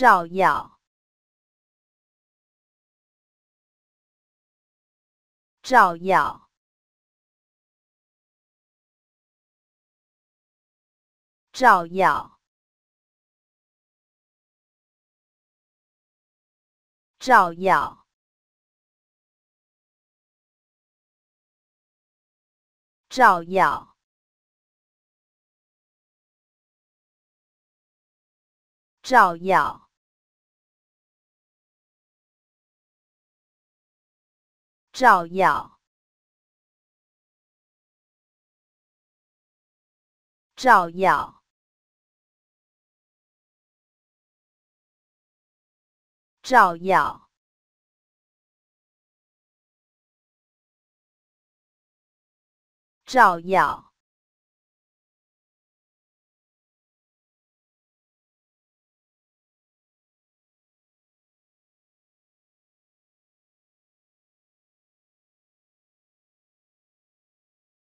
照耀，照耀，照耀，照耀，照耀，照耀。照耀，照耀，照耀，照耀。